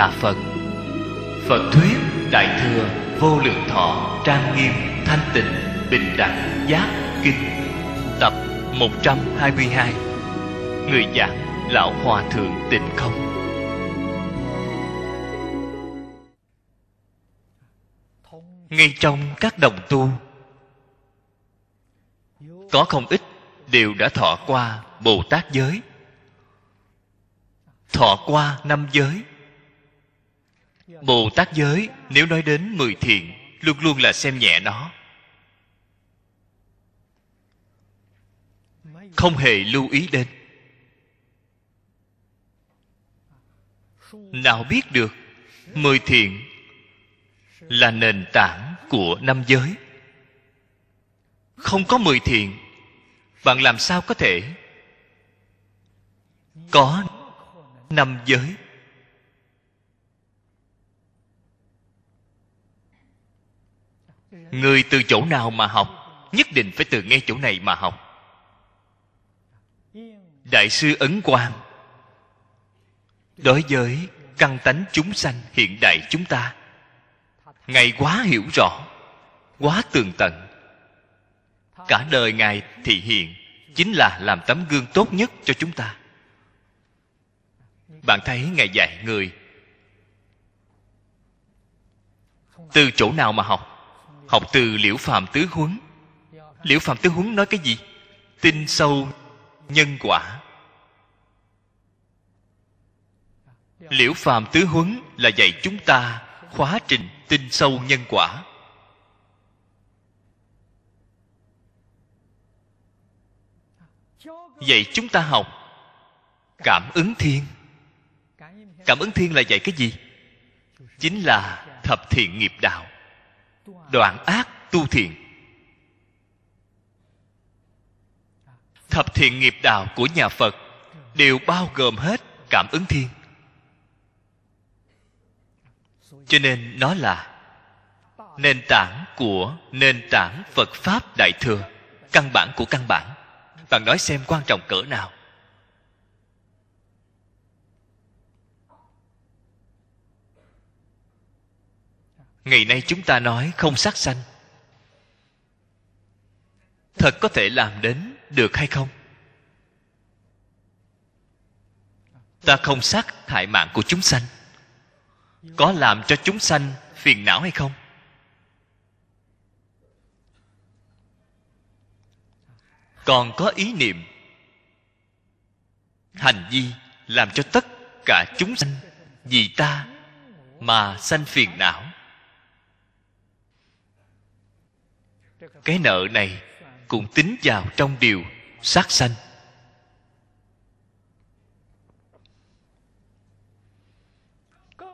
Đà Phật Phật thuyết Đại Thừa Vô Lượng Thọ Trang Nghiêm Thanh Tịnh Bình Đẳng Giác Kinh Tập 122 Người giảng Lão Hòa Thượng Tịnh Không Ngay trong các đồng tu Có không ít đều đã thọ qua Bồ Tát giới Thọ qua năm giới Bồ Tát giới nếu nói đến mười thiện Luôn luôn là xem nhẹ nó Không hề lưu ý đến Nào biết được Mười thiện Là nền tảng của năm giới Không có mười thiện Bạn làm sao có thể Có năm giới người từ chỗ nào mà học nhất định phải từ ngay chỗ này mà học đại sư ấn quang đối với căn tánh chúng sanh hiện đại chúng ta ngài quá hiểu rõ quá tường tận cả đời ngài thị hiện chính là làm tấm gương tốt nhất cho chúng ta bạn thấy ngài dạy người từ chỗ nào mà học học từ liễu phàm tứ huấn liễu phàm tứ huấn nói cái gì tin sâu nhân quả liễu phàm tứ huấn là dạy chúng ta khóa trình tin sâu nhân quả dạy chúng ta học cảm ứng thiên cảm ứng thiên là dạy cái gì chính là thập thiện nghiệp đạo đoạn ác tu thiện thập thiện nghiệp đạo của nhà phật đều bao gồm hết cảm ứng thiên cho nên nó là nền tảng của nền tảng phật pháp đại thừa căn bản của căn bản bạn nói xem quan trọng cỡ nào ngày nay chúng ta nói không sát sanh thật có thể làm đến được hay không ta không sát hại mạng của chúng sanh có làm cho chúng sanh phiền não hay không còn có ý niệm hành vi làm cho tất cả chúng sanh vì ta mà sanh phiền não cái nợ này cũng tính vào trong điều sát sanh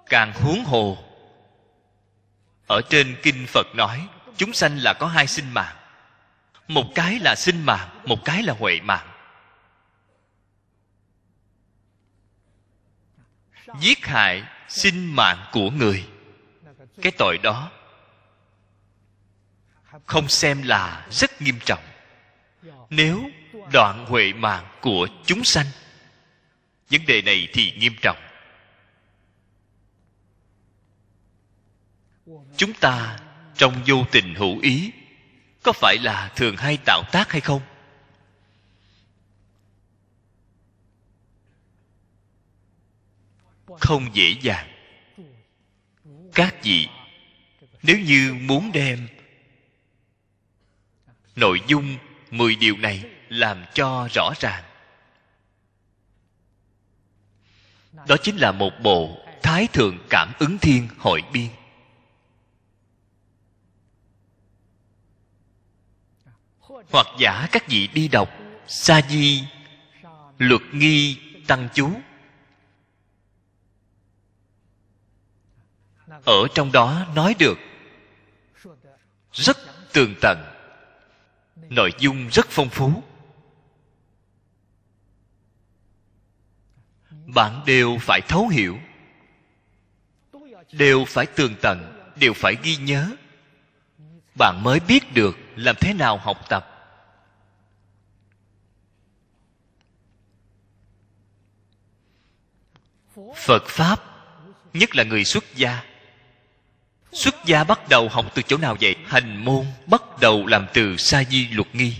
càng huống hồ ở trên kinh phật nói chúng sanh là có hai sinh mạng một cái là sinh mạng một cái là huệ mạng giết hại sinh mạng của người cái tội đó không xem là rất nghiêm trọng nếu đoạn huệ mạng của chúng sanh vấn đề này thì nghiêm trọng chúng ta trong vô tình hữu ý có phải là thường hay tạo tác hay không không dễ dàng các vị nếu như muốn đem nội dung mười điều này làm cho rõ ràng đó chính là một bộ thái thượng cảm ứng thiên hội biên hoặc giả các vị đi đọc sa di luật nghi tăng chú ở trong đó nói được rất tường tận nội dung rất phong phú bạn đều phải thấu hiểu đều phải tường tận đều phải ghi nhớ bạn mới biết được làm thế nào học tập phật pháp nhất là người xuất gia Xuất gia bắt đầu học từ chỗ nào vậy? Hành môn bắt đầu làm từ sa di luật nghi.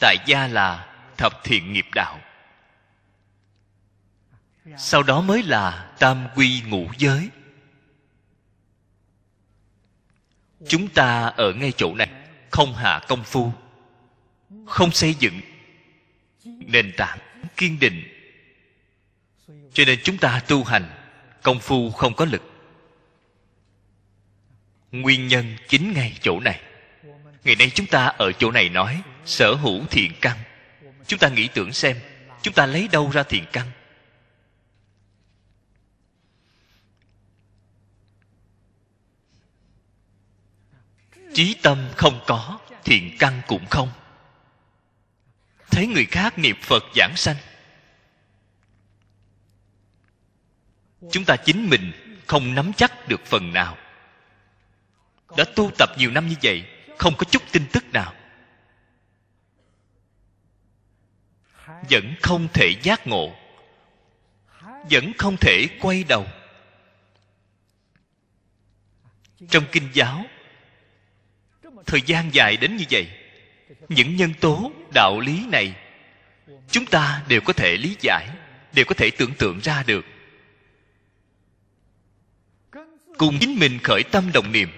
Tại gia là thập thiện nghiệp đạo. Sau đó mới là tam quy ngũ giới. Chúng ta ở ngay chỗ này không hạ công phu, không xây dựng nền tảng kiên định. Cho nên chúng ta tu hành công phu không có lực nguyên nhân chính ngay chỗ này ngày nay chúng ta ở chỗ này nói sở hữu thiền căn chúng ta nghĩ tưởng xem chúng ta lấy đâu ra thiền căn trí tâm không có thiền căn cũng không thấy người khác niệm phật giảng sanh chúng ta chính mình không nắm chắc được phần nào đã tu tập nhiều năm như vậy không có chút tin tức nào vẫn không thể giác ngộ vẫn không thể quay đầu trong kinh giáo thời gian dài đến như vậy những nhân tố đạo lý này chúng ta đều có thể lý giải đều có thể tưởng tượng ra được cùng chính mình khởi tâm đồng niệm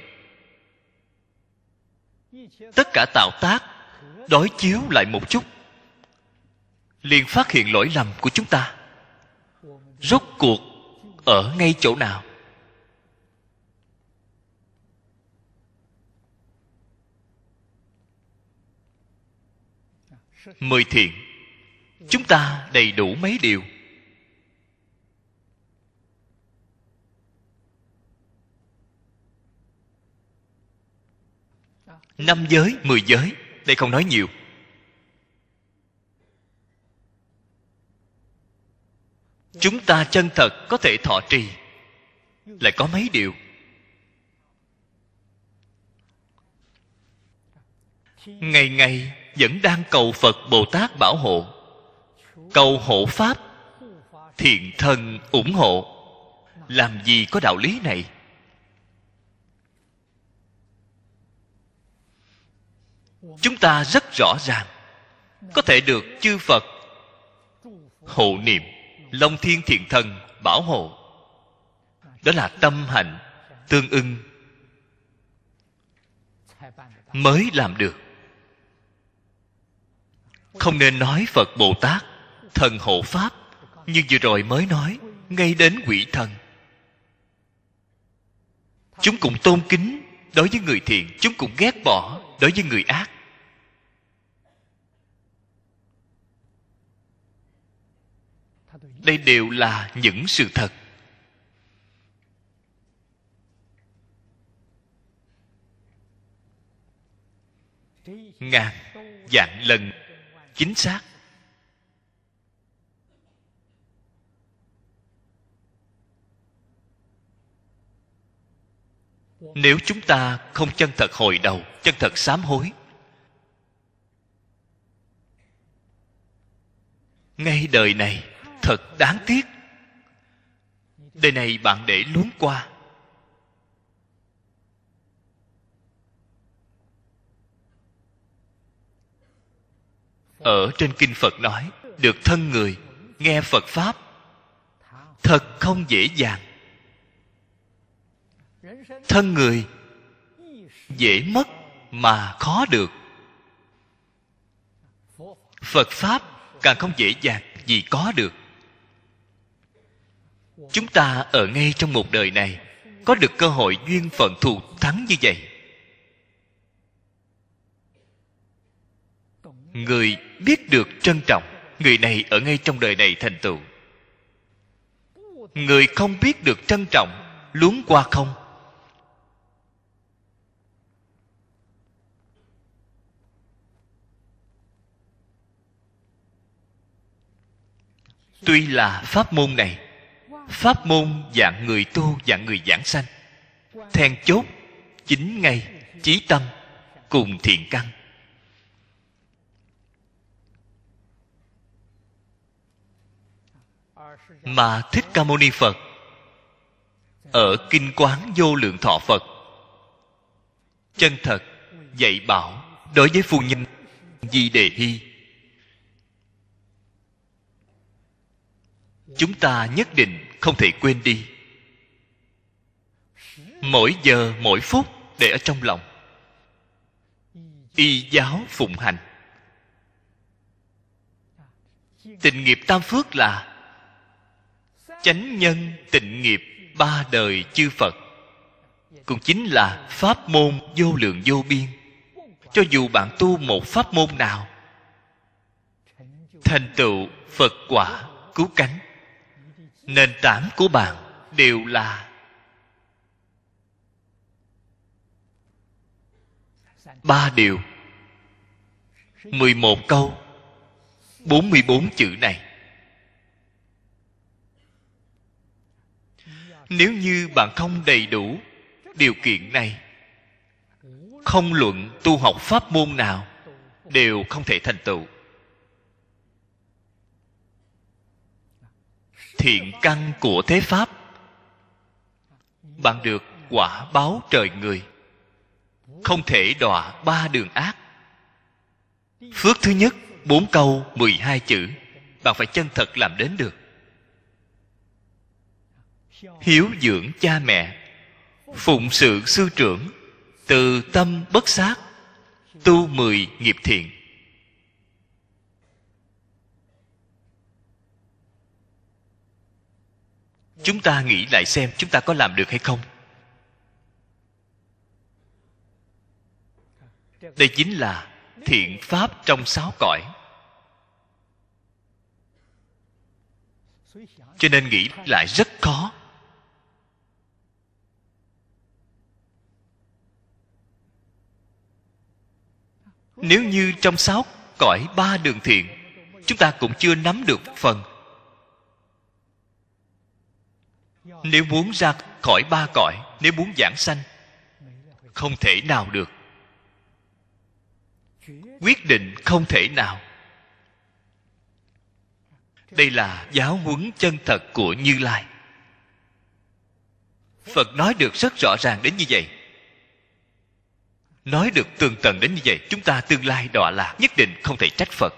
tất cả tạo tác đối chiếu lại một chút liền phát hiện lỗi lầm của chúng ta rốt cuộc ở ngay chỗ nào mười thiện chúng ta đầy đủ mấy điều năm giới mười giới đây không nói nhiều chúng ta chân thật có thể thọ trì lại có mấy điều ngày ngày vẫn đang cầu phật bồ tát bảo hộ cầu hộ pháp thiện thần ủng hộ làm gì có đạo lý này chúng ta rất rõ ràng có thể được chư phật hộ niệm long thiên thiện thần bảo hộ đó là tâm hạnh tương ưng mới làm được không nên nói phật bồ tát thần hộ pháp như vừa rồi mới nói ngay đến quỷ thần chúng cũng tôn kính đối với người thiện chúng cũng ghét bỏ đối với người ác đây đều là những sự thật ngàn dạng lần chính xác nếu chúng ta không chân thật hồi đầu chân thật sám hối ngay đời này thật đáng tiếc đời này bạn để luống qua ở trên kinh phật nói được thân người nghe phật pháp thật không dễ dàng thân người dễ mất mà khó được phật pháp càng không dễ dàng vì có được chúng ta ở ngay trong một đời này có được cơ hội duyên phận thù thắng như vậy người biết được trân trọng người này ở ngay trong đời này thành tựu người không biết được trân trọng luống qua không tuy là pháp môn này pháp môn dạng người tu dạng người giảng sanh then chốt chính ngay chí tâm cùng thiện căn mà thích ca mâu ni phật ở kinh quán vô lượng thọ phật chân thật dạy bảo đối với phu nhân di đề hy chúng ta nhất định không thể quên đi mỗi giờ mỗi phút để ở trong lòng y giáo phụng hành tình nghiệp tam phước là chánh nhân tịnh nghiệp ba đời chư phật cũng chính là pháp môn vô lượng vô biên cho dù bạn tu một pháp môn nào thành tựu phật quả cứu cánh nền tảng của bạn đều là ba điều mười một câu bốn mươi bốn chữ này nếu như bạn không đầy đủ điều kiện này không luận tu học pháp môn nào đều không thể thành tựu thiện căn của thế pháp bạn được quả báo trời người không thể đọa ba đường ác phước thứ nhất bốn câu mười hai chữ bạn phải chân thật làm đến được hiếu dưỡng cha mẹ phụng sự sư trưởng từ tâm bất xác tu mười nghiệp thiện chúng ta nghĩ lại xem chúng ta có làm được hay không đây chính là thiện pháp trong sáu cõi cho nên nghĩ lại rất khó nếu như trong sáu cõi ba đường thiện chúng ta cũng chưa nắm được phần nếu muốn ra khỏi ba cõi nếu muốn giảng sanh không thể nào được quyết định không thể nào đây là giáo huấn chân thật của như lai phật nói được rất rõ ràng đến như vậy nói được tường tận đến như vậy chúng ta tương lai đọa lạc nhất định không thể trách phật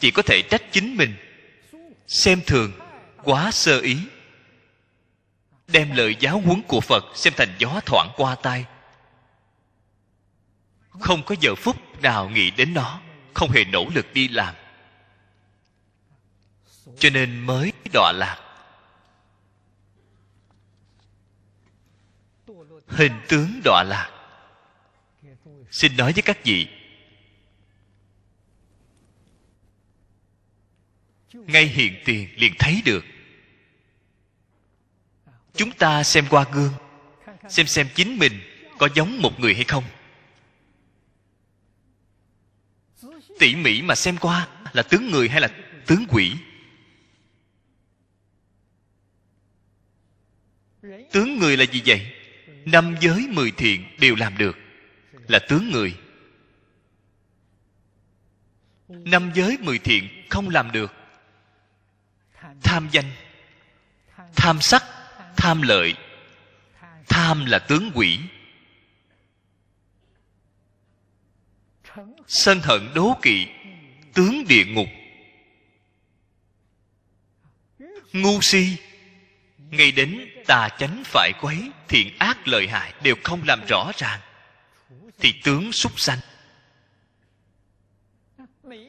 chỉ có thể trách chính mình xem thường quá sơ ý đem lời giáo huấn của phật xem thành gió thoảng qua tai không có giờ phút nào nghĩ đến nó không hề nỗ lực đi làm cho nên mới đọa lạc hình tướng đọa lạc xin nói với các vị ngay hiện tiền liền thấy được chúng ta xem qua gương xem xem chính mình có giống một người hay không tỉ mỉ mà xem qua là tướng người hay là tướng quỷ tướng người là gì vậy năm giới mười thiện đều làm được là tướng người năm giới mười thiện không làm được tham danh tham sắc tham lợi tham là tướng quỷ sân hận đố kỵ tướng địa ngục ngu si ngay đến tà chánh phải quấy thiện ác lợi hại đều không làm rõ ràng thì tướng súc sanh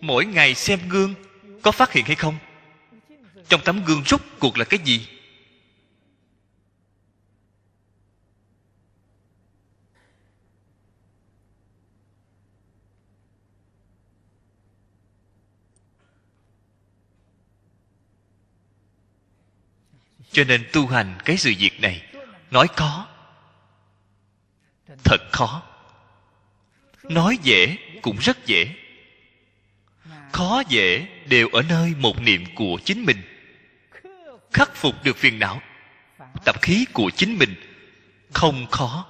mỗi ngày xem gương có phát hiện hay không trong tấm gương rút cuộc là cái gì cho nên tu hành cái sự việc này nói khó thật khó nói dễ cũng rất dễ khó dễ đều ở nơi một niệm của chính mình khắc phục được phiền não tập khí của chính mình không khó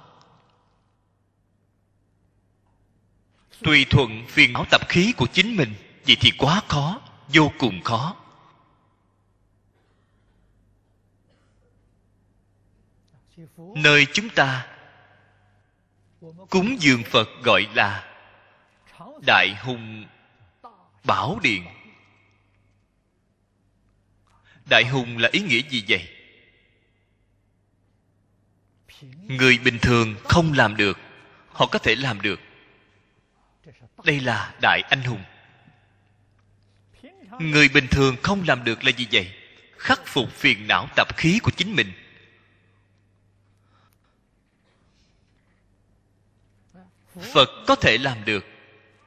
tùy thuận phiền não tập khí của chính mình vậy thì quá khó vô cùng khó nơi chúng ta cúng dường phật gọi là đại hùng bảo điện đại hùng là ý nghĩa gì vậy người bình thường không làm được họ có thể làm được đây là đại anh hùng người bình thường không làm được là gì vậy khắc phục phiền não tập khí của chính mình phật có thể làm được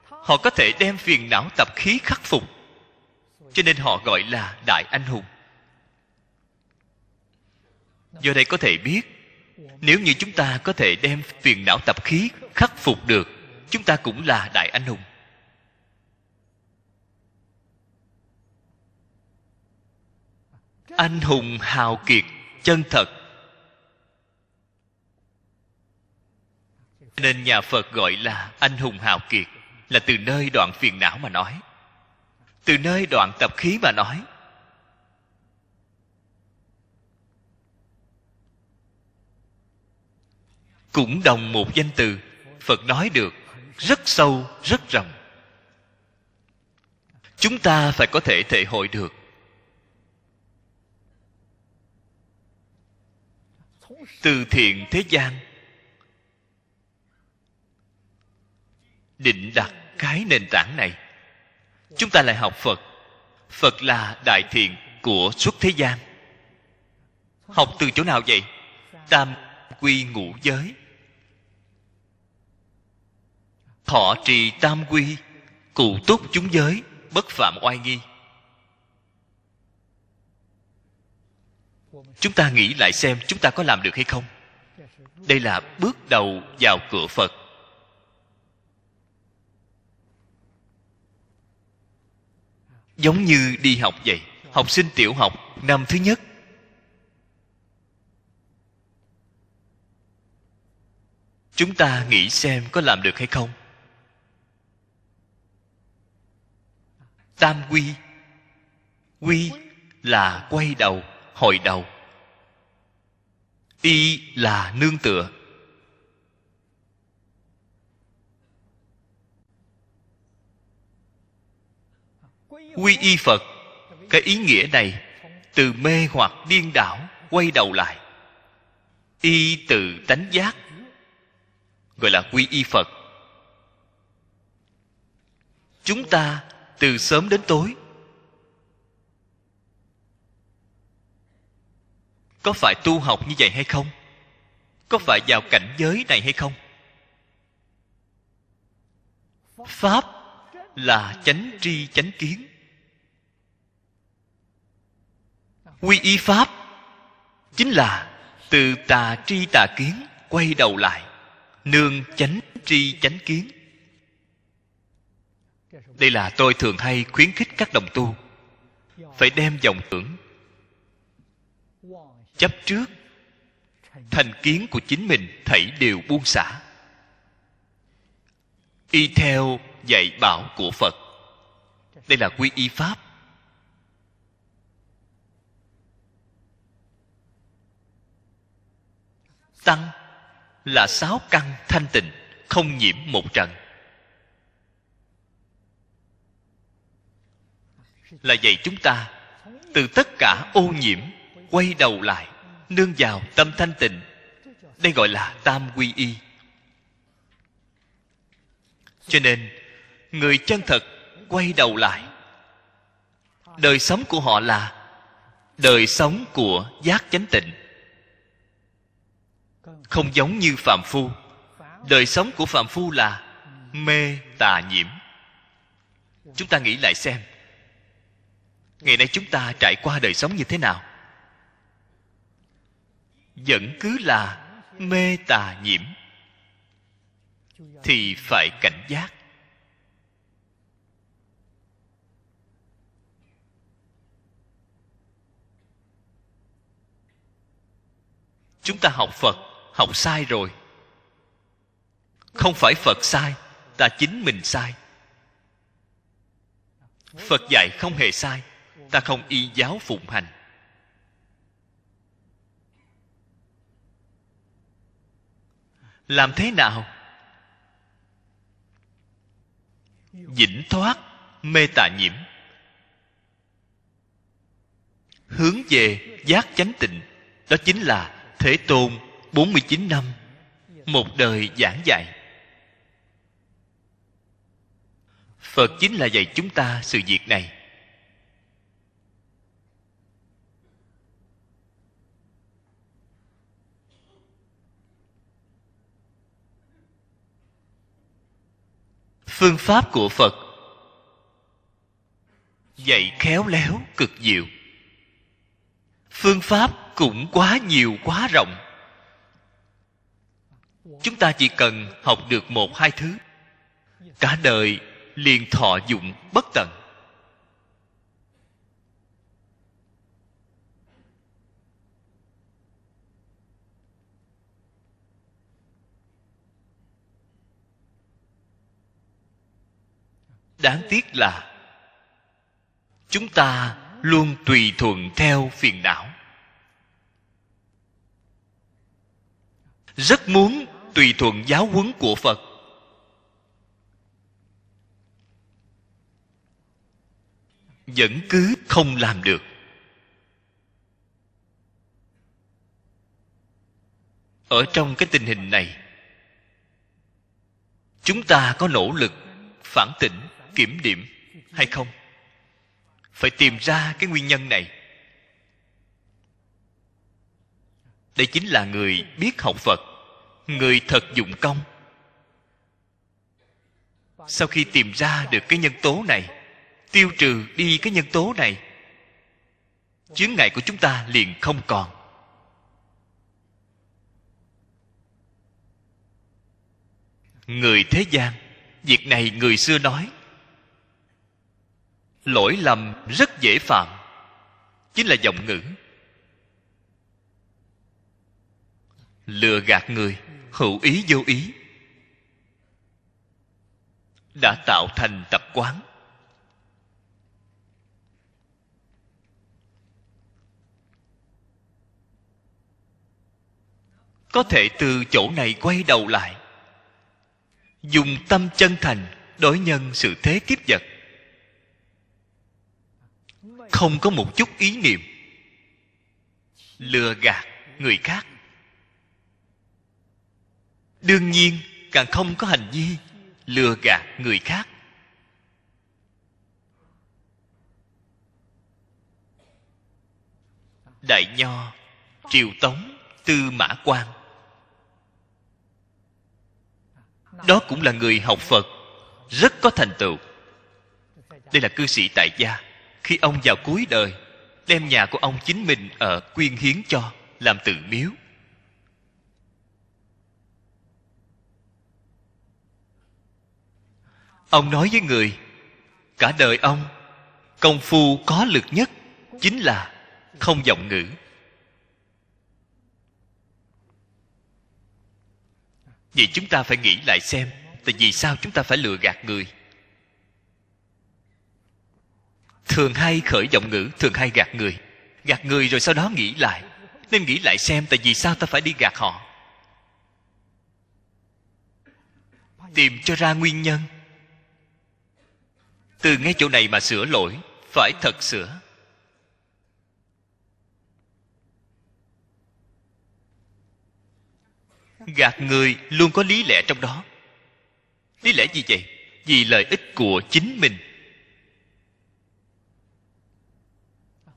họ có thể đem phiền não tập khí khắc phục cho nên họ gọi là đại anh hùng do đây có thể biết nếu như chúng ta có thể đem phiền não tập khí khắc phục được chúng ta cũng là đại anh hùng anh hùng hào kiệt chân thật nên nhà phật gọi là anh hùng hào kiệt là từ nơi đoạn phiền não mà nói từ nơi đoạn tập khí mà nói cũng đồng một danh từ phật nói được rất sâu rất rộng chúng ta phải có thể thể hội được từ thiện thế gian định đặt cái nền tảng này chúng ta lại học phật phật là đại thiện của suốt thế gian học từ chỗ nào vậy tam quy ngũ giới thọ trì tam quy cụ túc chúng giới bất phạm oai nghi chúng ta nghĩ lại xem chúng ta có làm được hay không đây là bước đầu vào cửa phật giống như đi học vậy học sinh tiểu học năm thứ nhất chúng ta nghĩ xem có làm được hay không tam quy quy là quay đầu hồi đầu y là nương tựa quy y phật cái ý nghĩa này từ mê hoặc điên đảo quay đầu lại y từ tánh giác gọi là quy y phật chúng ta từ sớm đến tối có phải tu học như vậy hay không có phải vào cảnh giới này hay không pháp là chánh tri chánh kiến quy y pháp chính là từ tà tri tà kiến quay đầu lại nương chánh tri chánh kiến đây là tôi thường hay khuyến khích các đồng tu phải đem vọng tưởng chấp trước thành kiến của chính mình thảy đều buông xả y theo dạy bảo của phật đây là quy y pháp tăng là sáu căn thanh tịnh không nhiễm một trần là dạy chúng ta từ tất cả ô nhiễm quay đầu lại nương vào tâm thanh tịnh đây gọi là tam quy y cho nên người chân thật quay đầu lại đời sống của họ là đời sống của giác chánh tịnh không giống như phạm phu đời sống của phạm phu là mê tà nhiễm chúng ta nghĩ lại xem ngày nay chúng ta trải qua đời sống như thế nào vẫn cứ là mê tà nhiễm thì phải cảnh giác chúng ta học phật học sai rồi không phải phật sai ta chính mình sai phật dạy không hề sai ta không y giáo phụng hành làm thế nào dĩnh thoát mê tà nhiễm hướng về giác chánh tịnh đó chính là thế tôn 49 năm Một đời giảng dạy Phật chính là dạy chúng ta sự việc này Phương pháp của Phật Dạy khéo léo cực diệu Phương pháp cũng quá nhiều quá rộng chúng ta chỉ cần học được một hai thứ cả đời liền thọ dụng bất tận đáng tiếc là chúng ta luôn tùy thuận theo phiền não rất muốn tùy thuận giáo huấn của phật vẫn cứ không làm được ở trong cái tình hình này chúng ta có nỗ lực phản tỉnh kiểm điểm hay không phải tìm ra cái nguyên nhân này đây chính là người biết học phật người thật dụng công sau khi tìm ra được cái nhân tố này tiêu trừ đi cái nhân tố này chướng ngại của chúng ta liền không còn người thế gian việc này người xưa nói lỗi lầm rất dễ phạm chính là giọng ngữ lừa gạt người hữu ý vô ý đã tạo thành tập quán có thể từ chỗ này quay đầu lại dùng tâm chân thành đối nhân sự thế tiếp vật không có một chút ý niệm lừa gạt người khác đương nhiên càng không có hành vi lừa gạt người khác đại nho triều tống tư mã quan đó cũng là người học phật rất có thành tựu đây là cư sĩ tại gia khi ông vào cuối đời đem nhà của ông chính mình ở quyên hiến cho làm tự miếu ông nói với người cả đời ông công phu có lực nhất chính là không giọng ngữ vậy chúng ta phải nghĩ lại xem tại vì sao chúng ta phải lừa gạt người thường hay khởi giọng ngữ thường hay gạt người gạt người rồi sau đó nghĩ lại nên nghĩ lại xem tại vì sao ta phải đi gạt họ tìm cho ra nguyên nhân từ ngay chỗ này mà sửa lỗi phải thật sửa gạt người luôn có lý lẽ trong đó lý lẽ gì vậy vì lợi ích của chính mình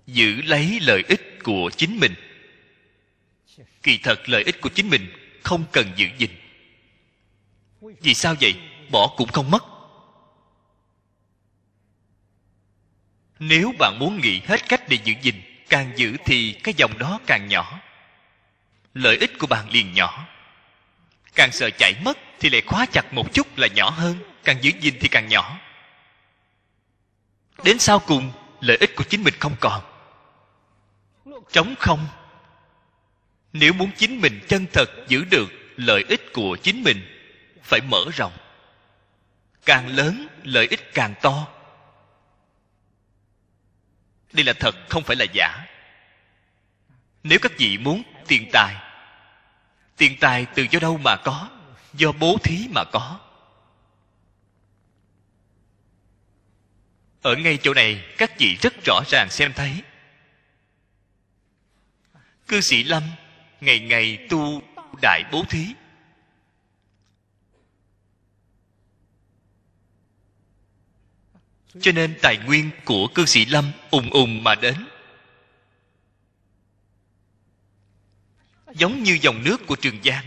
giữ lấy lợi ích của chính mình kỳ thật lợi ích của chính mình không cần giữ gìn vì sao vậy bỏ cũng không mất Nếu bạn muốn nghĩ hết cách để giữ gìn, càng giữ thì cái dòng đó càng nhỏ. Lợi ích của bạn liền nhỏ. Càng sợ chảy mất thì lại khóa chặt một chút là nhỏ hơn, càng giữ gìn thì càng nhỏ. Đến sau cùng, lợi ích của chính mình không còn. Trống không. Nếu muốn chính mình chân thật giữ được lợi ích của chính mình, phải mở rộng. Càng lớn, lợi ích càng to, đây là thật không phải là giả nếu các vị muốn tiền tài tiền tài từ do đâu mà có do bố thí mà có ở ngay chỗ này các vị rất rõ ràng xem thấy cư sĩ lâm ngày ngày tu đại bố thí cho nên tài nguyên của cư sĩ lâm ùng ùng mà đến giống như dòng nước của trường giang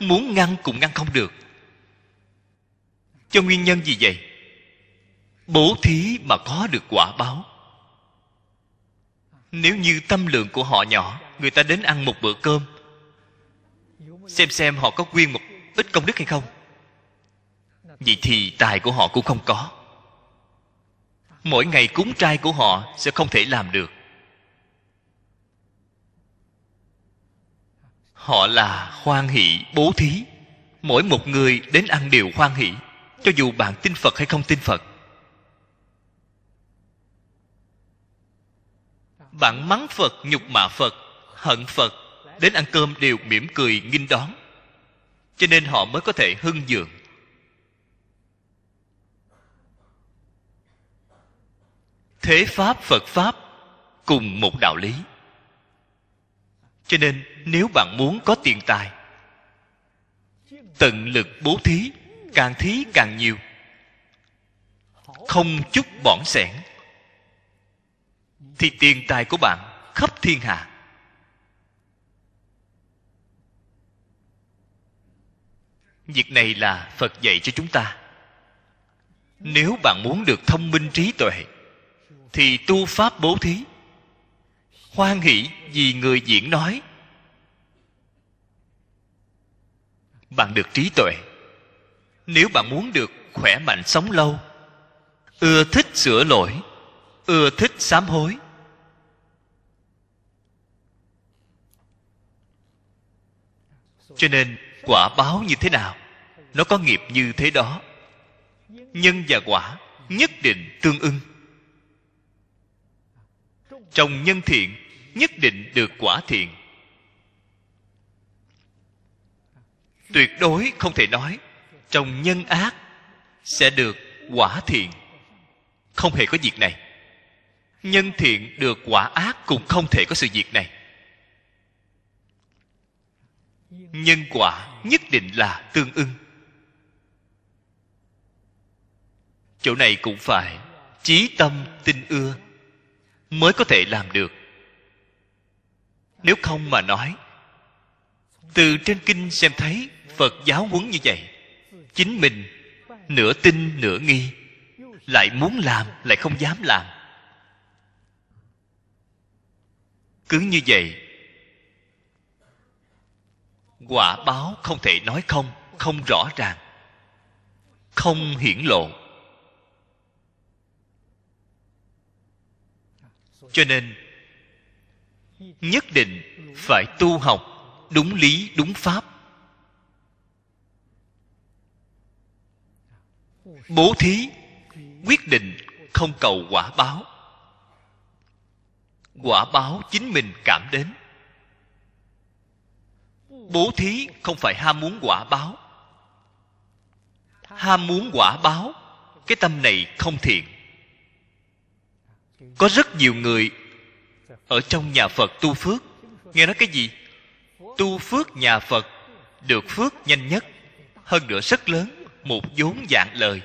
muốn ngăn cũng ngăn không được cho nguyên nhân gì vậy bố thí mà có được quả báo nếu như tâm lượng của họ nhỏ người ta đến ăn một bữa cơm xem xem họ có quyên một ít công đức hay không vậy thì tài của họ cũng không có mỗi ngày cúng trai của họ sẽ không thể làm được họ là hoan hỷ bố thí mỗi một người đến ăn đều hoan hỷ cho dù bạn tin phật hay không tin phật bạn mắng phật nhục mạ phật hận phật đến ăn cơm đều mỉm cười nghinh đón cho nên họ mới có thể hưng dượng thế pháp phật pháp cùng một đạo lý cho nên nếu bạn muốn có tiền tài tận lực bố thí càng thí càng nhiều không chút bỏng sẻn thì tiền tài của bạn khắp thiên hạ việc này là phật dạy cho chúng ta nếu bạn muốn được thông minh trí tuệ thì tu pháp bố thí hoan hỷ vì người diễn nói bạn được trí tuệ nếu bạn muốn được khỏe mạnh sống lâu ưa thích sửa lỗi ưa thích sám hối cho nên quả báo như thế nào nó có nghiệp như thế đó nhân và quả nhất định tương ưng trồng nhân thiện nhất định được quả thiện tuyệt đối không thể nói trồng nhân ác sẽ được quả thiện không hề có việc này nhân thiện được quả ác cũng không thể có sự việc này nhân quả nhất định là tương ưng chỗ này cũng phải chí tâm tin ưa mới có thể làm được nếu không mà nói từ trên kinh xem thấy phật giáo huấn như vậy chính mình nửa tin nửa nghi lại muốn làm lại không dám làm cứ như vậy quả báo không thể nói không không rõ ràng không hiển lộ cho nên nhất định phải tu học đúng lý đúng pháp bố thí quyết định không cầu quả báo quả báo chính mình cảm đến bố thí không phải ham muốn quả báo ham muốn quả báo cái tâm này không thiện có rất nhiều người ở trong nhà phật tu phước nghe nói cái gì tu phước nhà phật được phước nhanh nhất hơn nữa rất lớn một vốn dạng lời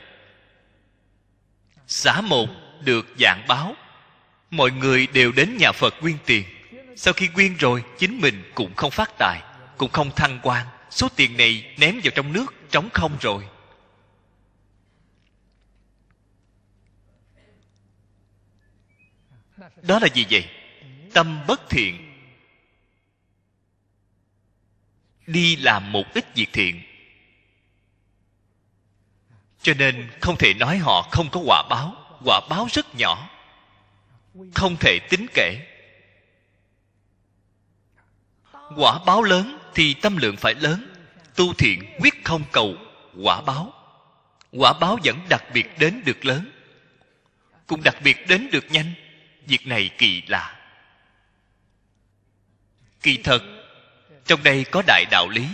xã một được dạng báo mọi người đều đến nhà phật quyên tiền sau khi quyên rồi chính mình cũng không phát tài cũng không thăng quan số tiền này ném vào trong nước trống không rồi đó là gì vậy tâm bất thiện đi làm một ít việc thiện cho nên không thể nói họ không có quả báo quả báo rất nhỏ không thể tính kể quả báo lớn thì tâm lượng phải lớn tu thiện quyết không cầu quả báo quả báo vẫn đặc biệt đến được lớn cũng đặc biệt đến được nhanh việc này kỳ lạ kỳ thật trong đây có đại đạo lý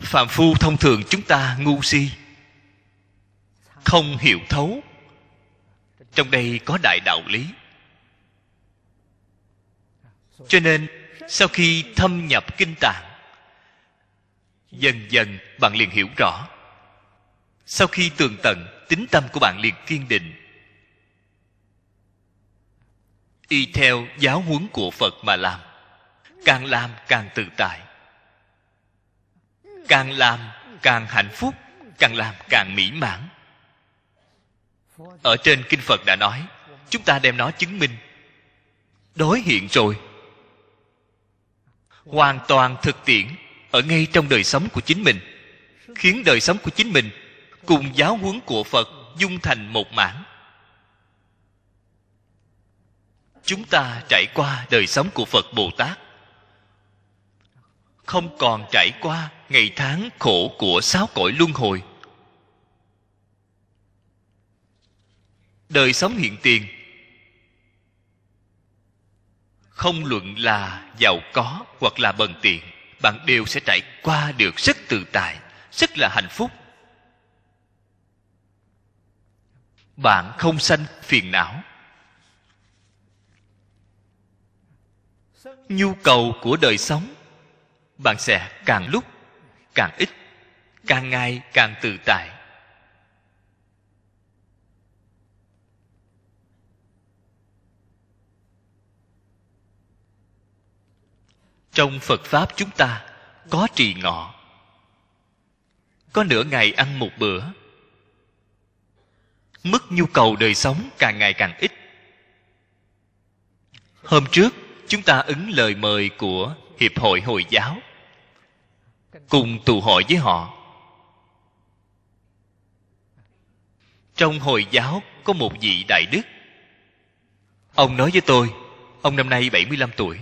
phàm phu thông thường chúng ta ngu si không hiểu thấu trong đây có đại đạo lý cho nên sau khi thâm nhập kinh tạng dần dần bạn liền hiểu rõ sau khi tường tận tính tâm của bạn liền kiên định y theo giáo huấn của phật mà làm càng làm càng tự tại càng làm càng hạnh phúc càng làm càng mỹ mãn ở trên kinh phật đã nói chúng ta đem nó chứng minh đối hiện rồi hoàn toàn thực tiễn ở ngay trong đời sống của chính mình khiến đời sống của chính mình cùng giáo huấn của phật dung thành một mảng chúng ta trải qua đời sống của phật bồ tát không còn trải qua ngày tháng khổ của sáu cõi luân hồi đời sống hiện tiền không luận là giàu có hoặc là bần tiền bạn đều sẽ trải qua được rất tự tại rất là hạnh phúc bạn không sanh phiền não nhu cầu của đời sống bạn sẽ càng lúc càng ít càng ngày càng tự tại trong phật pháp chúng ta có trì ngọ có nửa ngày ăn một bữa mức nhu cầu đời sống càng ngày càng ít hôm trước chúng ta ứng lời mời của hiệp hội hồi giáo cùng tụ hội với họ trong hồi giáo có một vị đại đức ông nói với tôi ông năm nay 75 tuổi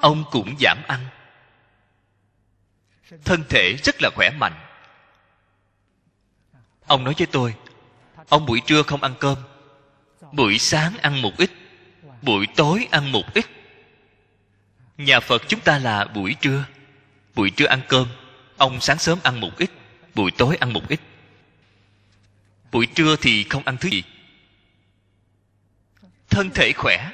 ông cũng giảm ăn thân thể rất là khỏe mạnh ông nói với tôi ông buổi trưa không ăn cơm buổi sáng ăn một ít buổi tối ăn một ít nhà phật chúng ta là buổi trưa buổi trưa ăn cơm ông sáng sớm ăn một ít buổi tối ăn một ít buổi trưa thì không ăn thứ gì thân thể khỏe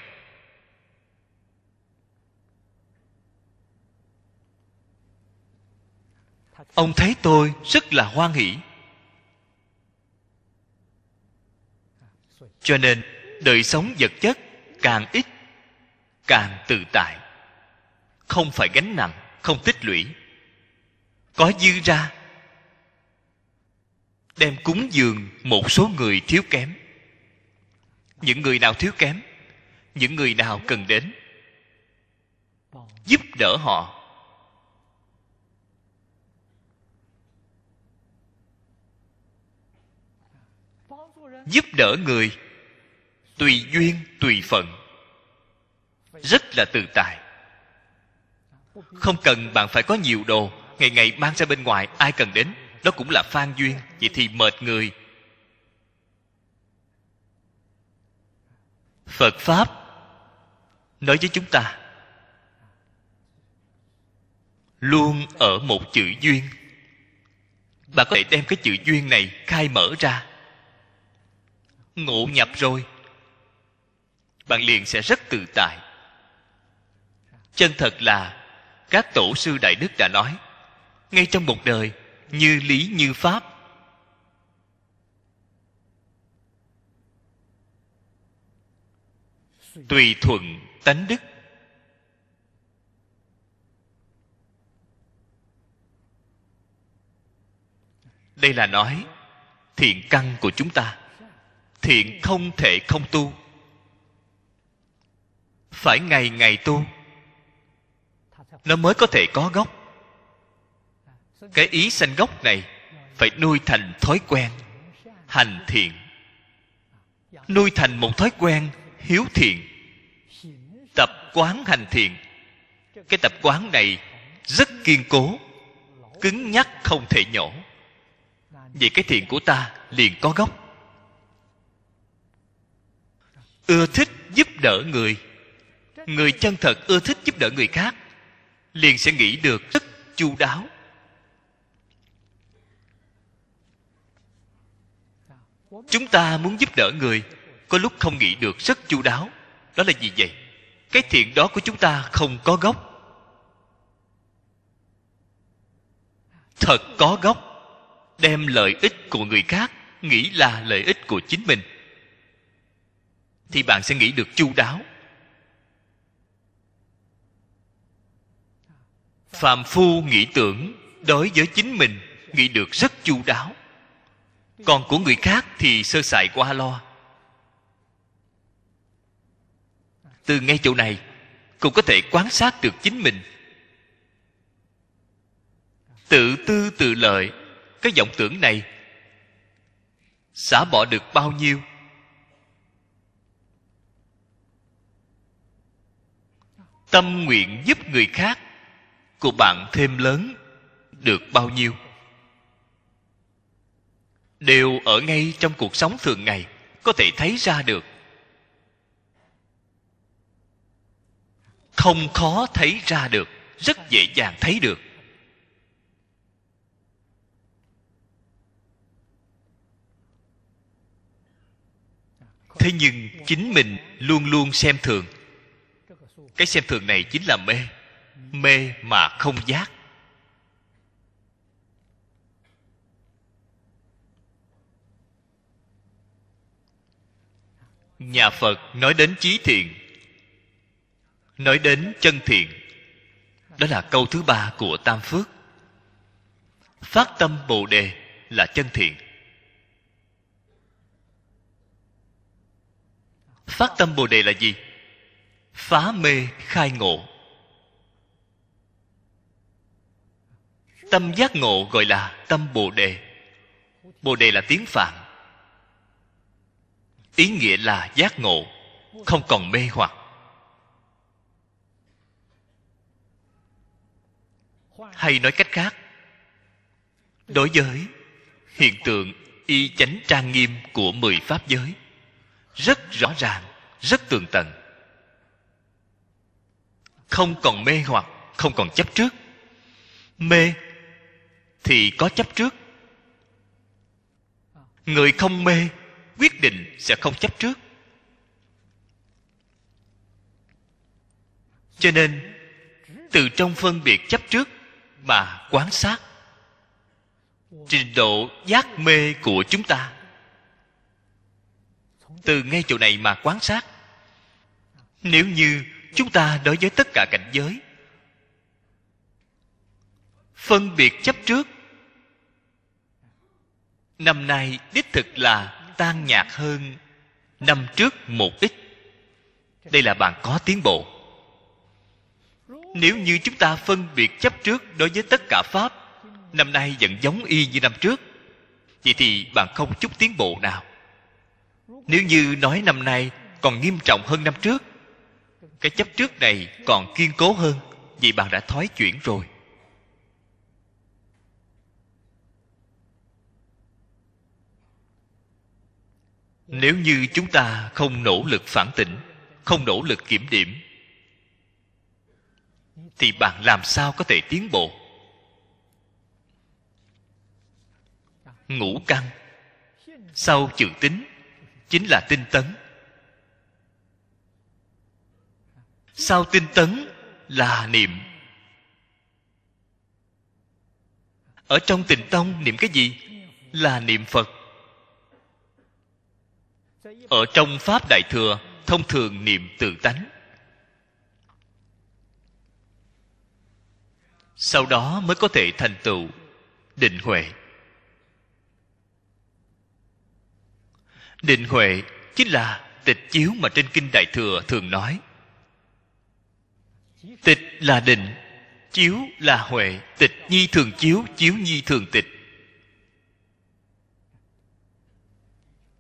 ông thấy tôi rất là hoan hỷ cho nên đời sống vật chất càng ít càng tự tại không phải gánh nặng không tích lũy có dư ra đem cúng dường một số người thiếu kém những người nào thiếu kém những người nào cần đến giúp đỡ họ giúp đỡ người tùy duyên tùy phận rất là tự tại không cần bạn phải có nhiều đồ ngày ngày mang ra bên ngoài ai cần đến đó cũng là phan duyên vậy thì mệt người phật pháp nói với chúng ta luôn ở một chữ duyên bạn có thể đem cái chữ duyên này khai mở ra ngộ nhập rồi bạn liền sẽ rất tự tại chân thật là các tổ sư đại đức đã nói ngay trong một đời như lý như pháp tùy thuận tánh đức đây là nói thiện căn của chúng ta thiện không thể không tu phải ngày ngày tu nó mới có thể có gốc cái ý sanh gốc này phải nuôi thành thói quen hành thiện nuôi thành một thói quen hiếu thiện tập quán hành thiện cái tập quán này rất kiên cố cứng nhắc không thể nhổ vì cái thiện của ta liền có gốc ưa thích giúp đỡ người người chân thật ưa thích giúp đỡ người khác liền sẽ nghĩ được rất chu đáo chúng ta muốn giúp đỡ người có lúc không nghĩ được rất chu đáo đó là gì vậy cái thiện đó của chúng ta không có gốc thật có gốc đem lợi ích của người khác nghĩ là lợi ích của chính mình thì bạn sẽ nghĩ được chu đáo Dạ. phàm phu nghĩ tưởng đối với chính mình nghĩ được rất chu đáo dạ. còn của người khác thì sơ sài qua lo từ ngay chỗ này cũng có thể quan sát được chính mình tự tư tự lợi cái vọng tưởng này xả bỏ được bao nhiêu tâm nguyện giúp người khác của bạn thêm lớn được bao nhiêu đều ở ngay trong cuộc sống thường ngày có thể thấy ra được không khó thấy ra được rất dễ dàng thấy được thế nhưng chính mình luôn luôn xem thường cái xem thường này chính là mê mê mà không giác nhà phật nói đến trí thiện nói đến chân thiện đó là câu thứ ba của tam phước phát tâm bồ đề là chân thiện phát tâm bồ đề là gì phá mê khai ngộ Tâm giác ngộ gọi là tâm Bồ Đề. Bồ Đề là tiếng Phạn. Ý nghĩa là giác ngộ, không còn mê hoặc. Hay nói cách khác, đối với hiện tượng y chánh trang nghiêm của mười pháp giới rất rõ ràng rất tường tận không còn mê hoặc không còn chấp trước mê thì có chấp trước người không mê quyết định sẽ không chấp trước cho nên từ trong phân biệt chấp trước mà quán sát trình độ giác mê của chúng ta từ ngay chỗ này mà quán sát nếu như chúng ta đối với tất cả cảnh giới phân biệt chấp trước năm nay đích thực là tan nhạt hơn năm trước một ít đây là bạn có tiến bộ nếu như chúng ta phân biệt chấp trước đối với tất cả pháp năm nay vẫn giống y như năm trước vậy thì bạn không chút tiến bộ nào nếu như nói năm nay còn nghiêm trọng hơn năm trước cái chấp trước này còn kiên cố hơn vì bạn đã thoái chuyển rồi nếu như chúng ta không nỗ lực phản tỉnh không nỗ lực kiểm điểm thì bạn làm sao có thể tiến bộ ngũ căn sau chữ tính chính là tinh tấn sau tinh tấn là niệm ở trong tình tông niệm cái gì là niệm phật ở trong pháp đại thừa thông thường niệm tự tánh sau đó mới có thể thành tựu định huệ định huệ chính là tịch chiếu mà trên kinh đại thừa thường nói tịch là định chiếu là huệ tịch nhi thường chiếu chiếu nhi thường tịch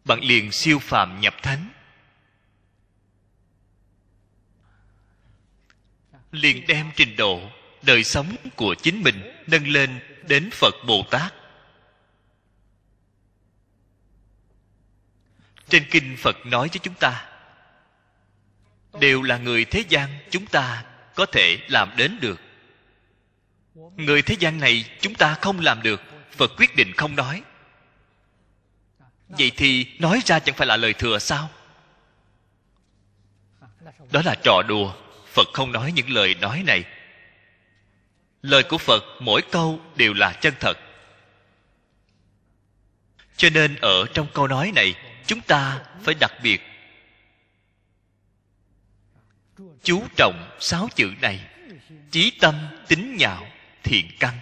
bạn liền siêu phàm nhập thánh liền đem trình độ đời sống của chính mình nâng lên đến phật bồ tát trên kinh phật nói với chúng ta đều là người thế gian chúng ta có thể làm đến được người thế gian này chúng ta không làm được phật quyết định không nói vậy thì nói ra chẳng phải là lời thừa sao đó là trò đùa phật không nói những lời nói này lời của phật mỗi câu đều là chân thật cho nên ở trong câu nói này chúng ta phải đặc biệt chú trọng sáu chữ này chí tâm tính nhạo thiện căn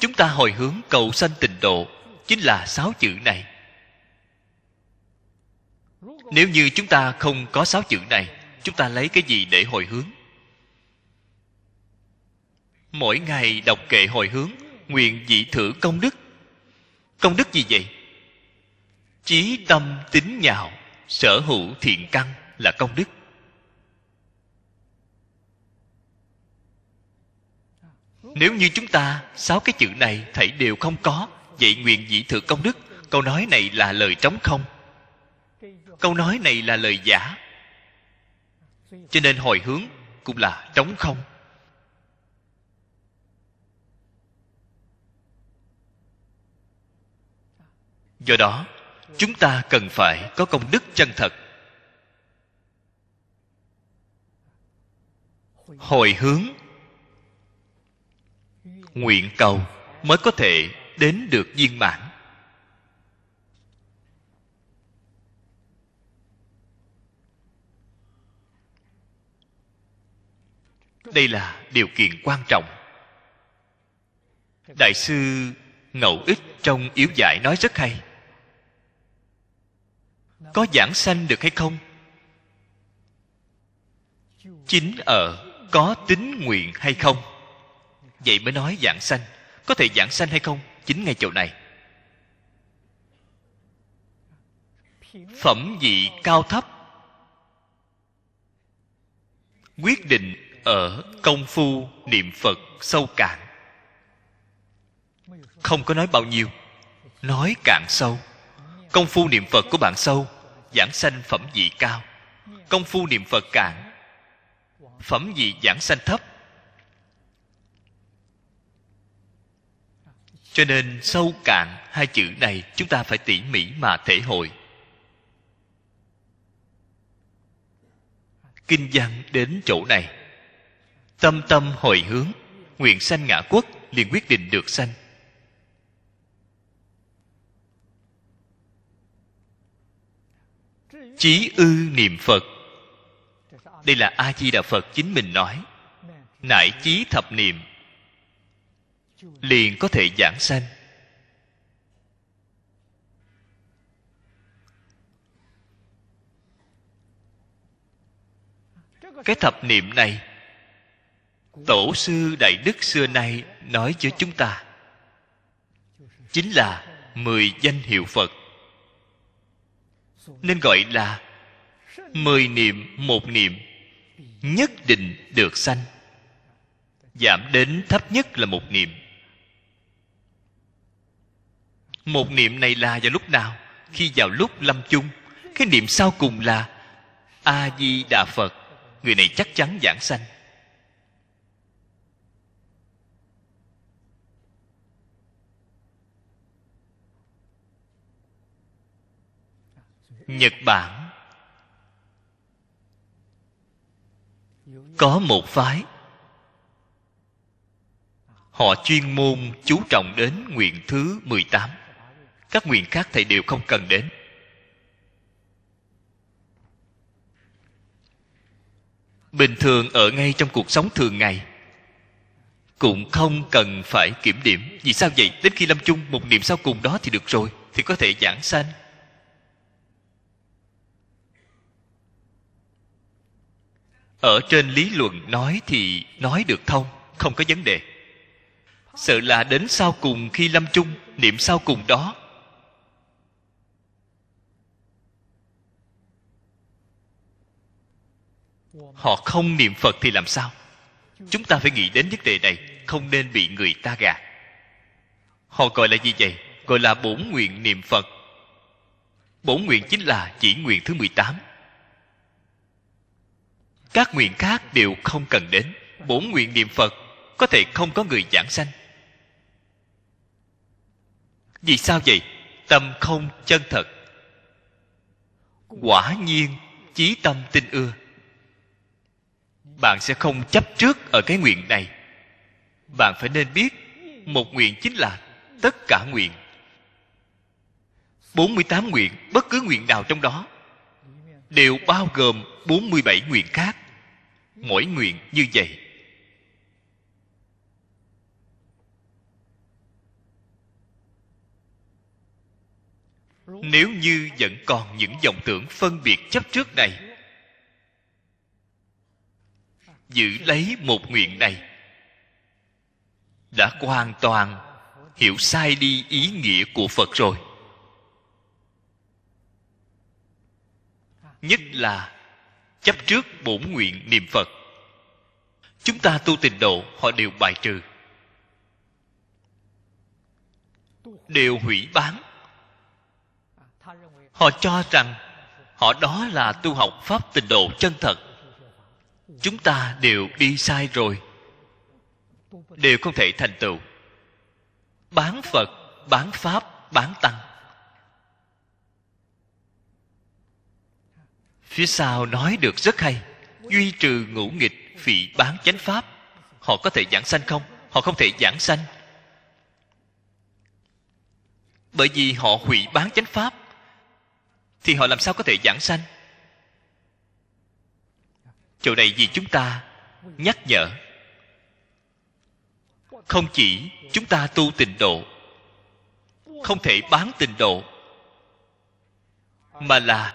chúng ta hồi hướng cầu sanh tịnh độ chính là sáu chữ này nếu như chúng ta không có sáu chữ này chúng ta lấy cái gì để hồi hướng mỗi ngày đọc kệ hồi hướng nguyện dị thử công đức công đức gì vậy chí tâm tính nhạo sở hữu thiện căn là công đức nếu như chúng ta sáu cái chữ này thảy đều không có vậy nguyện dĩ thừa công đức câu nói này là lời trống không câu nói này là lời giả cho nên hồi hướng cũng là trống không do đó chúng ta cần phải có công đức chân thật hồi hướng nguyện cầu mới có thể đến được viên mãn đây là điều kiện quan trọng đại sư Ngậu ích trong yếu giải nói rất hay có giảng sanh được hay không chính ở có tính nguyện hay không Vậy mới nói giảng sanh Có thể giảng sanh hay không Chính ngay chỗ này Phẩm vị cao thấp Quyết định ở công phu niệm Phật sâu cạn Không có nói bao nhiêu Nói cạn sâu Công phu niệm Phật của bạn sâu Giảng sanh phẩm vị cao Công phu niệm Phật cạn Phẩm vị giảng sanh thấp cho nên sâu cạn hai chữ này chúng ta phải tỉ mỉ mà thể hội kinh văn đến chỗ này tâm tâm hồi hướng nguyện sanh ngã quốc liền quyết định được sanh chí ư niệm phật đây là a di đà phật chính mình nói nại chí thập niệm liền có thể giảng sanh cái thập niệm này tổ sư đại đức xưa nay nói với chúng ta chính là mười danh hiệu phật nên gọi là mười niệm một niệm nhất định được sanh giảm đến thấp nhất là một niệm một niệm này là vào lúc nào khi vào lúc lâm chung cái niệm sau cùng là a di đà phật người này chắc chắn giảng sanh nhật bản có một phái họ chuyên môn chú trọng đến nguyện thứ 18 các nguyện khác thầy đều không cần đến bình thường ở ngay trong cuộc sống thường ngày cũng không cần phải kiểm điểm vì sao vậy đến khi lâm chung một niệm sau cùng đó thì được rồi thì có thể giảng sanh ở trên lý luận nói thì nói được thông không có vấn đề sợ là đến sau cùng khi lâm chung niệm sau cùng đó họ không niệm phật thì làm sao chúng ta phải nghĩ đến vấn đề này không nên bị người ta gạt họ gọi là gì vậy gọi là bổn nguyện niệm phật bổn nguyện chính là chỉ nguyện thứ 18 các nguyện khác đều không cần đến bổn nguyện niệm phật có thể không có người giảng sanh vì sao vậy tâm không chân thật quả nhiên chí tâm tin ưa bạn sẽ không chấp trước ở cái nguyện này bạn phải nên biết một nguyện chính là tất cả nguyện 48 nguyện bất cứ nguyện nào trong đó đều bao gồm 47 nguyện khác mỗi nguyện như vậy nếu như vẫn còn những dòng tưởng phân biệt chấp trước này giữ lấy một nguyện này đã hoàn toàn hiểu sai đi ý nghĩa của phật rồi nhất là chấp trước bổn nguyện niệm phật chúng ta tu tịnh độ họ đều bài trừ đều hủy bán họ cho rằng họ đó là tu học pháp tịnh độ chân thật chúng ta đều đi sai rồi đều không thể thành tựu bán phật bán pháp bán tăng phía sau nói được rất hay duy trừ ngũ nghịch phỉ bán chánh pháp họ có thể giảng sanh không họ không thể giảng sanh bởi vì họ hủy bán chánh pháp thì họ làm sao có thể giảng sanh chỗ này vì chúng ta nhắc nhở không chỉ chúng ta tu tịnh độ không thể bán tịnh độ mà là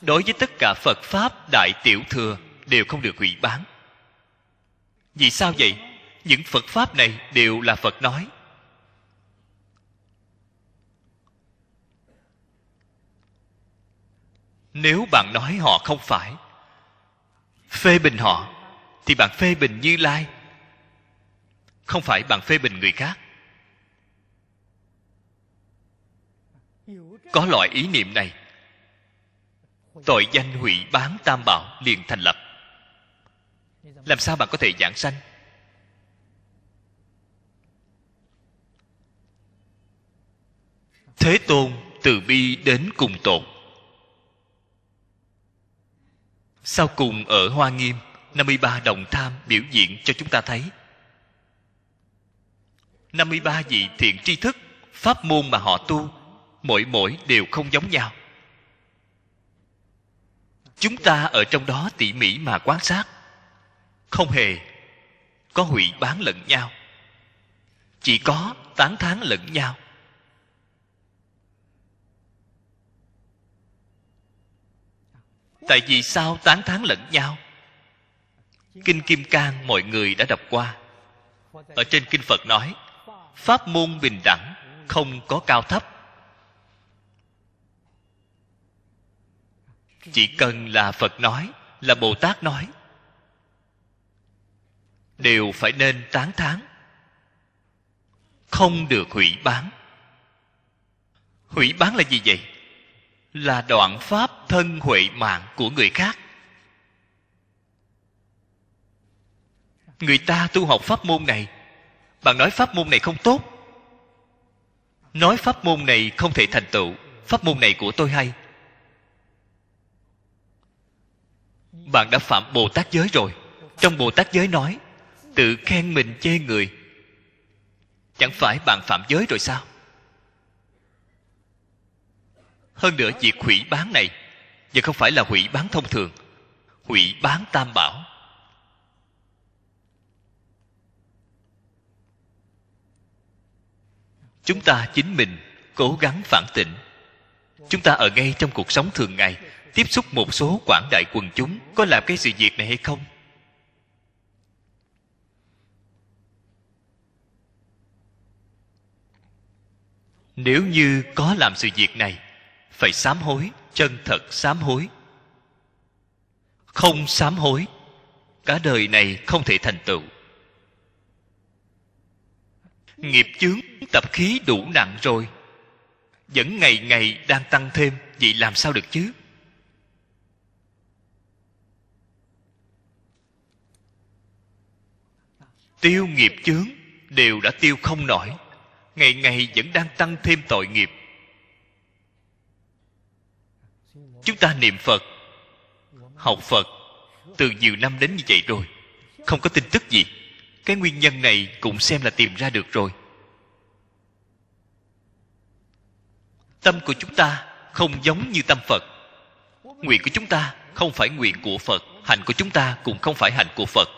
đối với tất cả phật pháp đại tiểu thừa đều không được hủy bán vì sao vậy những phật pháp này đều là phật nói nếu bạn nói họ không phải phê bình họ thì bạn phê bình như lai không phải bạn phê bình người khác có loại ý niệm này tội danh hủy bán tam bảo liền thành lập làm sao bạn có thể giảng sanh thế tôn từ bi đến cùng tột Sau cùng ở Hoa Nghiêm 53 đồng tham biểu diễn cho chúng ta thấy 53 vị thiện tri thức Pháp môn mà họ tu Mỗi mỗi đều không giống nhau Chúng ta ở trong đó tỉ mỉ mà quan sát Không hề Có hủy bán lẫn nhau Chỉ có tán thán lẫn nhau tại vì sao tán thán lẫn nhau kinh kim cang mọi người đã đọc qua ở trên kinh phật nói pháp môn bình đẳng không có cao thấp chỉ cần là phật nói là bồ tát nói đều phải nên tán thán không được hủy bán hủy bán là gì vậy là đoạn pháp thân huệ mạng của người khác người ta tu học pháp môn này bạn nói pháp môn này không tốt nói pháp môn này không thể thành tựu pháp môn này của tôi hay bạn đã phạm bồ tát giới rồi trong bồ tát giới nói tự khen mình chê người chẳng phải bạn phạm giới rồi sao hơn nữa việc hủy bán này và không phải là hủy bán thông thường hủy bán tam bảo chúng ta chính mình cố gắng phản tỉnh chúng ta ở ngay trong cuộc sống thường ngày tiếp xúc một số quảng đại quần chúng có làm cái sự việc này hay không nếu như có làm sự việc này phải sám hối chân thật sám hối không sám hối cả đời này không thể thành tựu nghiệp chướng tập khí đủ nặng rồi vẫn ngày ngày đang tăng thêm vậy làm sao được chứ tiêu nghiệp chướng đều đã tiêu không nổi ngày ngày vẫn đang tăng thêm tội nghiệp chúng ta niệm phật học phật từ nhiều năm đến như vậy rồi không có tin tức gì cái nguyên nhân này cũng xem là tìm ra được rồi tâm của chúng ta không giống như tâm phật nguyện của chúng ta không phải nguyện của phật hành của chúng ta cũng không phải hành của phật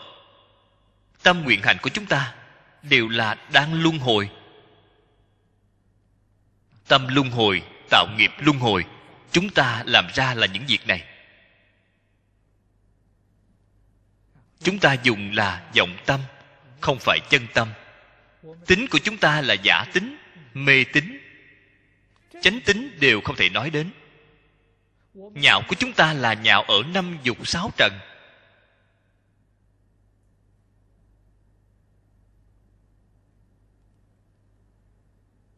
tâm nguyện hành của chúng ta đều là đang luân hồi tâm luân hồi tạo nghiệp luân hồi chúng ta làm ra là những việc này chúng ta dùng là vọng tâm không phải chân tâm tính của chúng ta là giả tính mê tính, chánh tính đều không thể nói đến nhạo của chúng ta là nhạo ở năm dục sáu trần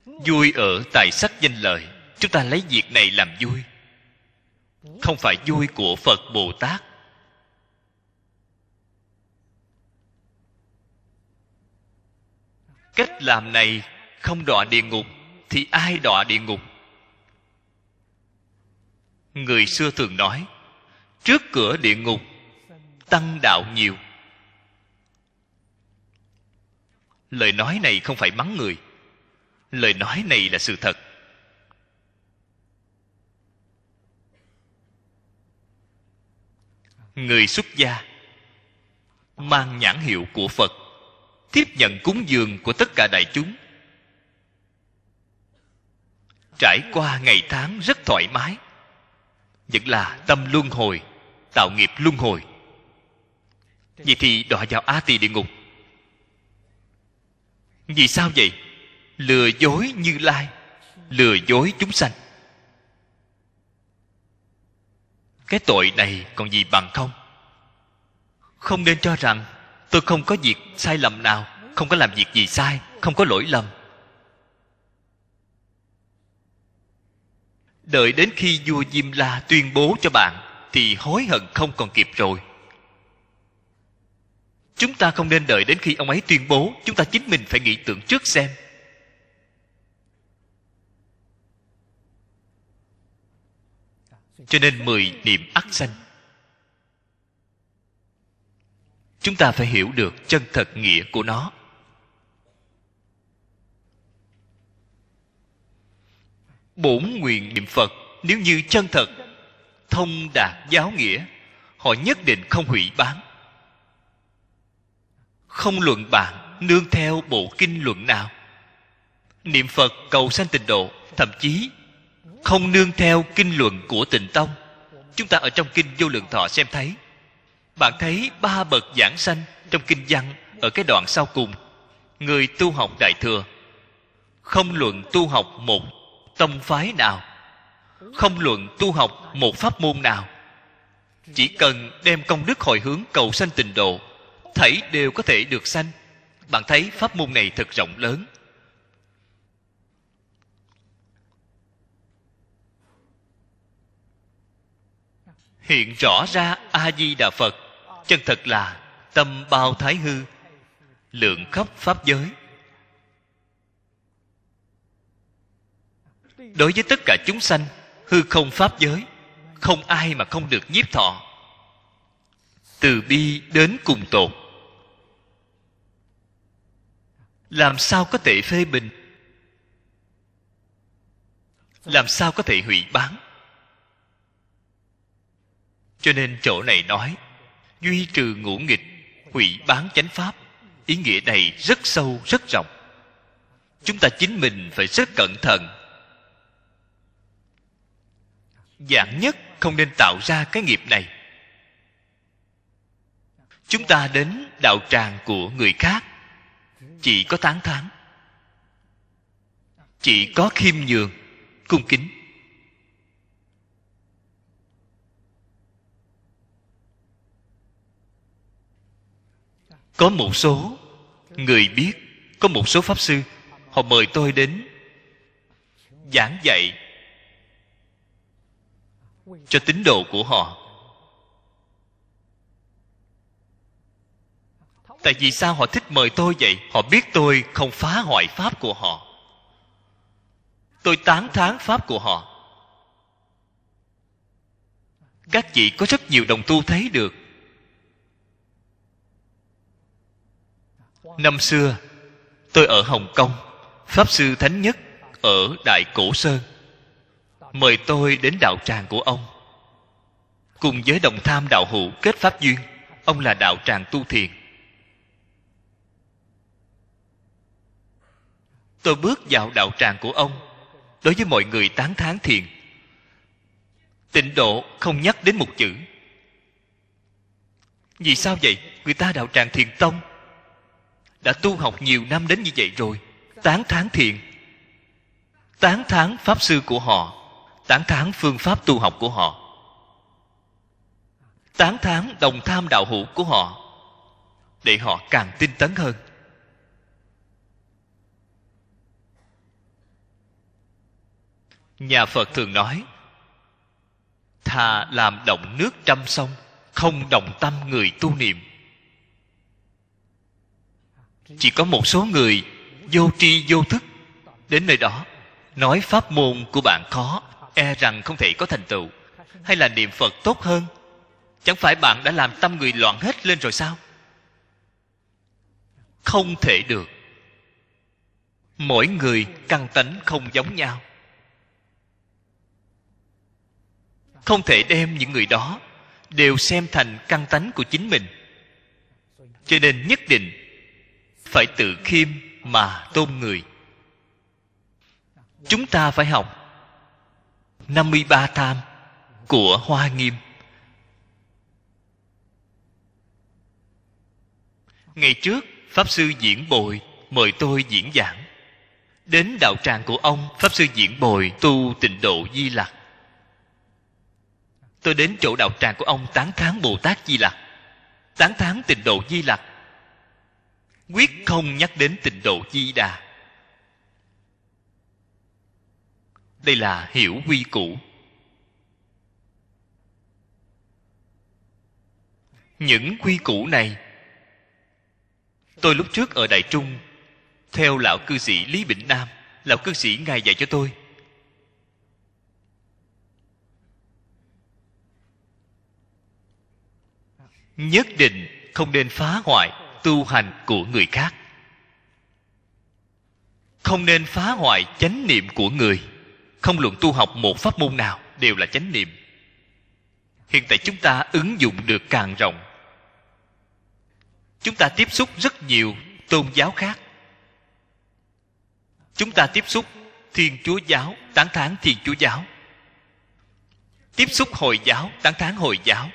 vui ở tài sắc danh lợi chúng ta lấy việc này làm vui không phải vui của phật bồ tát cách làm này không đọa địa ngục thì ai đọa địa ngục người xưa thường nói trước cửa địa ngục tăng đạo nhiều lời nói này không phải mắng người lời nói này là sự thật người xuất gia mang nhãn hiệu của phật tiếp nhận cúng dường của tất cả đại chúng trải qua ngày tháng rất thoải mái vẫn là tâm luân hồi tạo nghiệp luân hồi vậy thì đọa vào a tỳ địa ngục vì sao vậy lừa dối như lai lừa dối chúng sanh cái tội này còn gì bằng không không nên cho rằng tôi không có việc sai lầm nào không có làm việc gì sai không có lỗi lầm đợi đến khi vua diêm la tuyên bố cho bạn thì hối hận không còn kịp rồi chúng ta không nên đợi đến khi ông ấy tuyên bố chúng ta chính mình phải nghĩ tưởng trước xem cho nên mười niệm ác sanh chúng ta phải hiểu được chân thật nghĩa của nó bổn nguyện niệm phật nếu như chân thật thông đạt giáo nghĩa họ nhất định không hủy bán không luận bạn nương theo bộ kinh luận nào niệm phật cầu sanh tịnh độ thậm chí không nương theo kinh luận của tịnh tông chúng ta ở trong kinh vô lượng thọ xem thấy bạn thấy ba bậc giảng sanh trong kinh văn ở cái đoạn sau cùng người tu học đại thừa không luận tu học một tông phái nào không luận tu học một pháp môn nào chỉ cần đem công đức hồi hướng cầu sanh tịnh độ thảy đều có thể được sanh bạn thấy pháp môn này thật rộng lớn hiện rõ ra a di đà phật chân thật là tâm bao thái hư lượng khắp pháp giới đối với tất cả chúng sanh hư không pháp giới không ai mà không được nhiếp thọ từ bi đến cùng tột làm sao có thể phê bình làm sao có thể hủy báng cho nên chỗ này nói duy trừ ngũ nghịch hủy bán chánh pháp ý nghĩa này rất sâu rất rộng chúng ta chính mình phải rất cẩn thận giản nhất không nên tạo ra cái nghiệp này chúng ta đến đạo tràng của người khác chỉ có tán thán chỉ có khiêm nhường cung kính có một số người biết có một số pháp sư họ mời tôi đến giảng dạy cho tín đồ của họ tại vì sao họ thích mời tôi vậy họ biết tôi không phá hoại pháp của họ tôi tán thán pháp của họ các chị có rất nhiều đồng tu thấy được năm xưa tôi ở hồng kông pháp sư thánh nhất ở đại cổ sơn mời tôi đến đạo tràng của ông cùng với đồng tham đạo hữu kết pháp duyên ông là đạo tràng tu thiền tôi bước vào đạo tràng của ông đối với mọi người tán thán thiền tịnh độ không nhắc đến một chữ vì sao vậy người ta đạo tràng thiền tông đã tu học nhiều năm đến như vậy rồi tán thán thiện tán thán pháp sư của họ tán thán phương pháp tu học của họ tán thán đồng tham đạo hữu của họ để họ càng tin tấn hơn nhà phật thường nói thà làm động nước trăm sông không đồng tâm người tu niệm chỉ có một số người vô tri vô thức đến nơi đó nói pháp môn của bạn khó e rằng không thể có thành tựu hay là niệm phật tốt hơn chẳng phải bạn đã làm tâm người loạn hết lên rồi sao không thể được mỗi người căn tánh không giống nhau không thể đem những người đó đều xem thành căn tánh của chính mình cho nên nhất định phải tự khiêm mà tôn người chúng ta phải học 53 tham của Hoa Nghiêm. Ngày trước, Pháp Sư Diễn Bồi mời tôi diễn giảng. Đến đạo tràng của ông, Pháp Sư Diễn Bồi tu tịnh độ Di Lặc. Tôi đến chỗ đạo tràng của ông tán thán Bồ Tát Di Lặc, tán thán tịnh độ Di Lặc quyết không nhắc đến tịnh độ di đà đây là hiểu quy củ. những quy củ này tôi lúc trước ở đại trung theo lão cư sĩ lý bỉnh nam lão cư sĩ ngài dạy cho tôi nhất định không nên phá hoại tu hành của người khác không nên phá hoại chánh niệm của người không luận tu học một pháp môn nào đều là chánh niệm hiện tại chúng ta ứng dụng được càng rộng chúng ta tiếp xúc rất nhiều tôn giáo khác chúng ta tiếp xúc thiên chúa giáo tán thán thiên chúa giáo tiếp xúc hồi giáo tán thán hồi giáo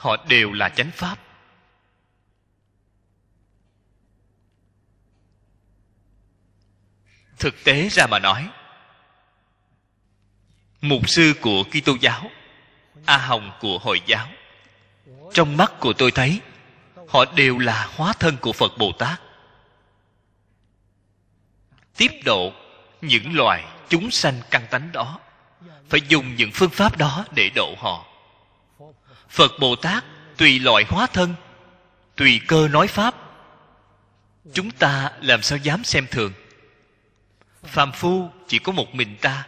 họ đều là chánh pháp thực tế ra mà nói mục sư của Kitô giáo, A Hồng của Hồi giáo. Trong mắt của tôi thấy, họ đều là hóa thân của Phật Bồ Tát. Tiếp độ những loài chúng sanh căn tánh đó, phải dùng những phương pháp đó để độ họ phật bồ tát tùy loại hóa thân tùy cơ nói pháp chúng ta làm sao dám xem thường phàm phu chỉ có một mình ta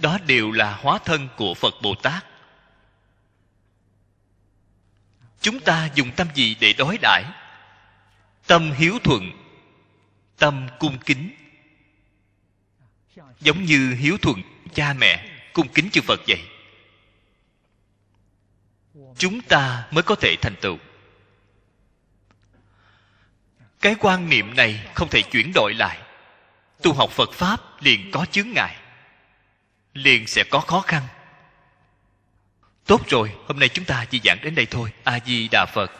đó đều là hóa thân của phật bồ tát chúng ta dùng tâm gì để đối đãi tâm hiếu thuận tâm cung kính giống như hiếu thuận cha mẹ cung kính chư phật vậy chúng ta mới có thể thành tựu cái quan niệm này không thể chuyển đổi lại tu học phật pháp liền có chướng ngại liền sẽ có khó khăn tốt rồi hôm nay chúng ta chỉ giảng đến đây thôi a di đà phật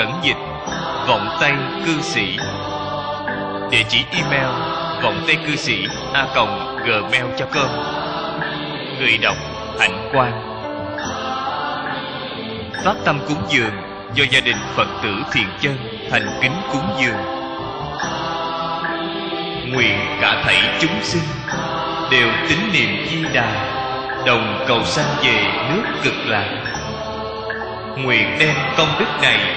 Cẩn Dịch Vọng tay Cư Sĩ Địa chỉ email Vọng tay Cư Sĩ A Cộng gmail cơm Người đọc Hạnh quan Phát tâm cúng dường do gia đình Phật tử Thiện Chân thành kính cúng dường Nguyện cả thảy chúng sinh đều tín niệm di đà đồng cầu sanh về nước cực lạc nguyện đem công đức này